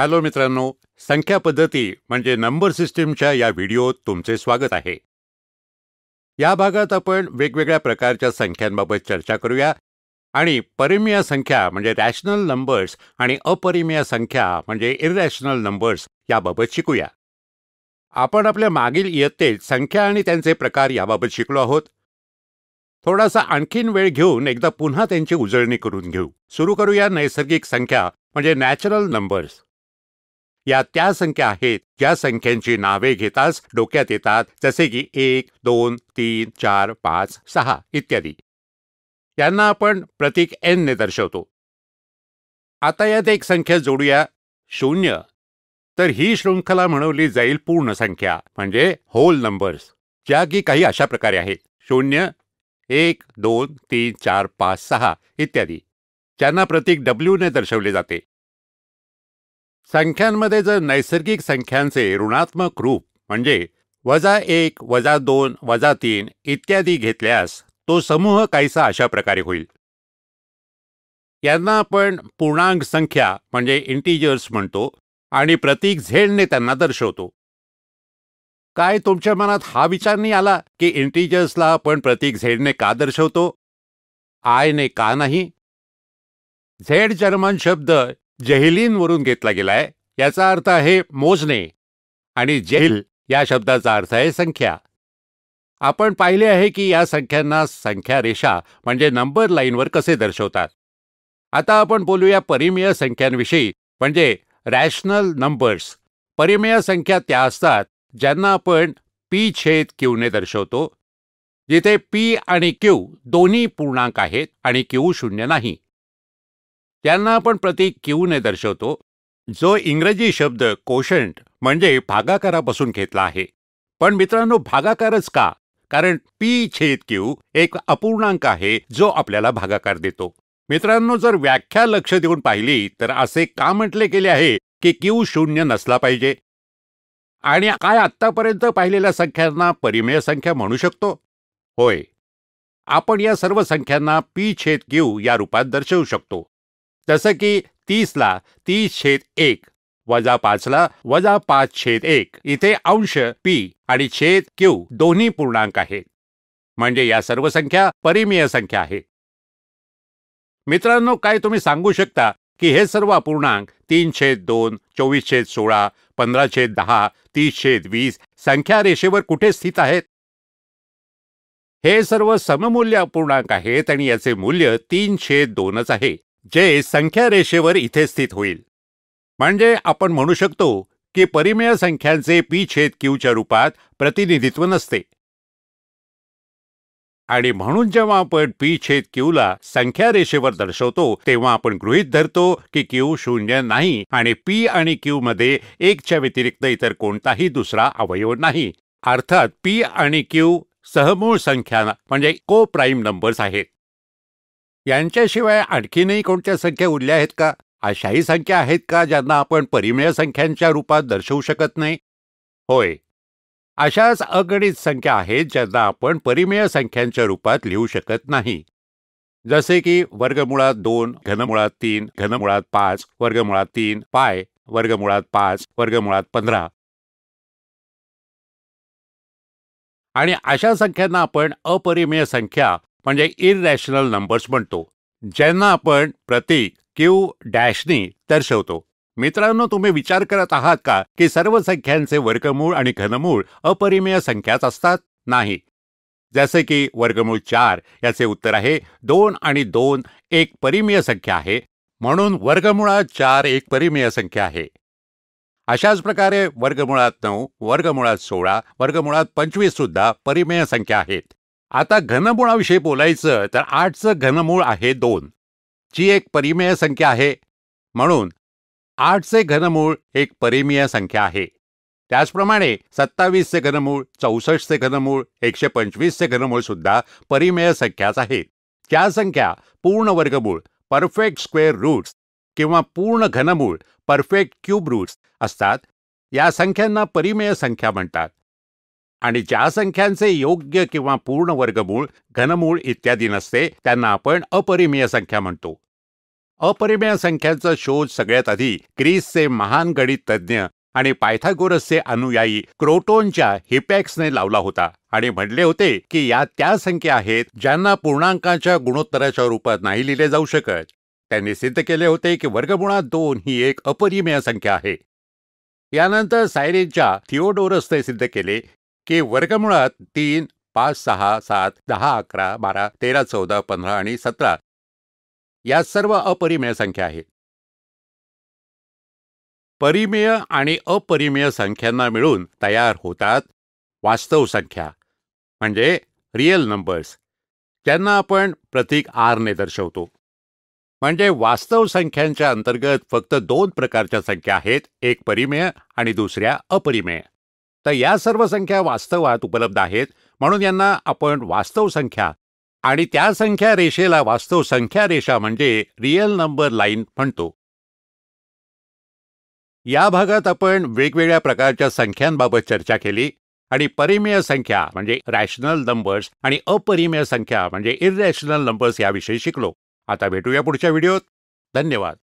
hello मित्रांनो संख्या पद्धती म्हणजे नंबर सिस्टीमच्या या व्हिडिओत तुमचे स्वागत आहे या भागात आपण वेगवेगळ्या प्रकारच्या संख्यांबाबत चर्चा करूया आणि परिमेय संख्या म्हणजे रॅशनल नंबर्स आणि अपरिमेय संख्या म्हणजे इरॅशनल नंबर्स याबाबत शिकूया आपण आपल्या मागील इयत्तेत संख्या आणि त्यांचे प्रकार याबाबत शिकलो आहोत थोडासा आणखीन वेळ घेऊन एकदा पुन्हा त्यांची उजळणी करून घेऊ सुरू करूया नैसर्गिक संख्या म्हणजे नॅचरल नंबर्स या त्या संख्या आहेत ज्या संख्यांची नावे घेताच डोक्यात येतात जसे की एक दोन तीन चार पाच सहा इत्यादी त्यांना आपण प्रतीक ने दर्शवतो आता यात एक संख्या जोडूया शून्य तर ही शृंखला म्हणवली जाईल पूर्ण संख्या म्हणजे होल नंबर्स ज्या की काही अशा प्रकारे आहेत शून्य एक दोन तीन चार पाच सहा इत्यादी ज्यांना प्रतीक ने दर्शवले जाते संख्यांमध्ये जर नैसर्गिक संख्यांचे ऋणात्मक रूप म्हणजे वजा एक वजा दोन वजा तीन इत्यादी घेतल्यास तो समूह काहीसा अशा प्रकारे होईल यांना आपण पूर्णांक संख्या म्हणजे इंटिजर्स म्हणतो आणि प्रतीक झेडने त्यांना दर्शवतो काय तुमच्या मनात हा विचार नाही आला की इंटिजर्सला आपण प्रतीक झेडने का दर्शवतो आयने का नाही झेड जर्मन शब्द वरून घेतला गेलाय याचा अर्थ आहे मोजणे आणि जहिल या शब्दाचा अर्थ आहे संख्या आपण पाहिले आहे की या संख्यांना संख्या रेषा म्हणजे नंबर लाईनवर कसे दर्शवतात आता आपण बोलूया परिमेय संख्यांविषयी म्हणजे रॅशनल नंबर्स परिमेय संख्या त्या असतात ज्यांना आपण पी छेद क्यूने दर्शवतो जिथे पी आणि क्यू दोन्ही पूर्णांक आहेत आणि क्यू शून्य नाही त्यांना आपण प्रतीक किऊने दर्शवतो जो इंग्रजी शब्द कोशंट म्हणजे भागाकारापासून घेतला आहे पण मित्रांनो भागाकारच का कारण पी छेद क्यू एक अपूर्णांक आहे जो आपल्याला भागाकार देतो मित्रांनो जर व्याख्या लक्ष देऊन पाहिली तर असे का म्हटले गेले आहे की क्यू शून्य नसला पाहिजे आणि काय आत्तापर्यंत पाहिलेल्या संख्यांना परिमेय संख्या म्हणू शकतो होय आपण या सर्व संख्यांना पी छेद क्यू या रूपात दर्शवू शकतो जसं की तीसला तीस छेद एक वजा पाचला वजा पाच छेद एक इथे अंश पी आणि छेद क्यू दोन्ही पूर्णांक आहेत म्हणजे या सर्व संख्या परिमेय संख्या आहे मित्रांनो काय तुम्ही सांगू शकता की हे सर्व अपूर्णांक तीन छेद दोन चोवीस छेद सोळा पंधरा छेद दहा तीस छेद वीस संख्या रेषेवर कुठे स्थित आहेत हे सर्व सममूल्य अपूर्णांक आहेत आणि याचे मूल्य तीन छेद दोनच आहे जे संख्या रेषेवर इथे स्थित होईल म्हणजे आपण म्हणू शकतो की परिमेय संख्यांचे पी छेद क्यूच्या रूपात प्रतिनिधित्व नसते आणि म्हणून जेव्हा आपण पी छेद क्यूला संख्या रेषेवर दर्शवतो तेव्हा आपण गृहीत धरतो की क्यू शून्य नाही आणि पी आणि क्यू मध्ये एकच्या व्यतिरिक्त इतर कोणताही दुसरा अवयव नाही अर्थात पी आणि क्यू सहमूळ संख्या म्हणजे को प्राईम नंबर्स आहेत यांच्याशिवाय आणखीनही कोणत्या संख्या उरल्या आहेत का अशाही संख्या आहेत का ज्यांना आपण परिमेय संख्यांच्या रूपात दर्शवू शकत नाही होय अशाच अगणित संख्या आहेत ज्यांना आपण परिमेय संख्यांच्या रूपात लिहू शकत नाही जसे की वर्गमुळात दोन घनमुळात तीन घनमुळात पाच वर्गमुळात तीन पाय वर्गमुळात पाच वर्गमुळात पंधरा आणि अशा संख्यांना आपण अपरिमेय संख्या म्हणजे इरॅशनल नंबर्स म्हणतो ज्यांना आपण प्रतीक क्यू डॅशनी दर्शवतो मित्रांनो तुम्ही विचार करत आहात का की सर्व संख्यांचे वर्गमूळ आणि घनमूळ अपरिमेय संख्याच असतात नाही जसे की वर्गमूळ चार याचे उत्तर आहे दोन आणि दोन एक परिमेय संख्या आहे म्हणून वर्गमुळात चार एक परिमेय संख्या आहे अशाच प्रकारे वर्गमुळात नऊ वर्गमुळात सोळा वर्गमुळात पंचवीस सुद्धा परिमेय संख्या आहेत आता घनमुळाविषयी बोलायचं तर आठचं घनमूळ आहे दोन जी एक परिमेय संख्या आहे म्हणून आठचे घनमूळ एक परिमेय संख्या आहे त्याचप्रमाणे सत्तावीसचे घनमूळ चौसष्टचे घनमूळ एकशे पंचवीसचे घनमूळ सुद्धा परिमेय संख्याच आहेत त्या संख्या पूर्ण वर्गमूळ परफेक्ट स्क्वेअर रूट्स किंवा पूर्ण घनमूळ परफेक्ट क्यूब रूट्स असतात या संख्यांना परिमेय संख्या म्हणतात आणि ज्या संख्यांचे योग्य किंवा पूर्ण वर्गमूळ घनमूळ इत्यादी नसते त्यांना आपण अपरिमेय संख्या म्हणतो अपरिमेय संख्यांचा शोध सगळ्यात आधी ग्रीसचे महान गणित तज्ज्ञ आणि पायथागोरसचे अनुयायी क्रोटोनच्या हिपॅक्सने लावला होता आणि म्हणले होते की या त्या संख्या आहेत ज्यांना पूर्णांकाच्या गुणोत्तराच्या रूपात नाही लिहिले जाऊ शकत त्यांनी सिद्ध केले होते की वर्गमुळात दोन ही एक अपरिमेय संख्या आहे यानंतर सायरेनच्या थिओडोरसने सिद्ध केले की वर्गमुळात तीन पाच सहा सात दहा अकरा बारा तेरा चौदा पंधरा आणि सतरा या सर्व अपरिमेय संख्या आहेत परिमेय आणि अपरिमेय संख्यांना मिळून तयार होतात वास्तव संख्या म्हणजे रिअल नंबर्स त्यांना आपण प्रतीक आरने दर्शवतो म्हणजे वास्तव संख्यांच्या अंतर्गत फक्त दोन प्रकारच्या संख्या आहेत एक परिमेय आणि दुसऱ्या अपरिमेय तर या सर्व संख्या वास्तवात उपलब्ध आहेत म्हणून यांना आपण वास्तव संख्या आणि त्या संख्या रेषेला वास्तव संख्या रेषा म्हणजे रिअल नंबर लाईन म्हणतो या भागात आपण वेगवेगळ्या प्रकारच्या संख्यांबाबत चर्चा केली आणि परिमेय संख्या म्हणजे रॅशनल नंबर्स आणि अपरिमेय संख्या म्हणजे इरॅशनल नंबर्स याविषयी शिकलो आता भेटूया पुढच्या व्हिडिओत धन्यवाद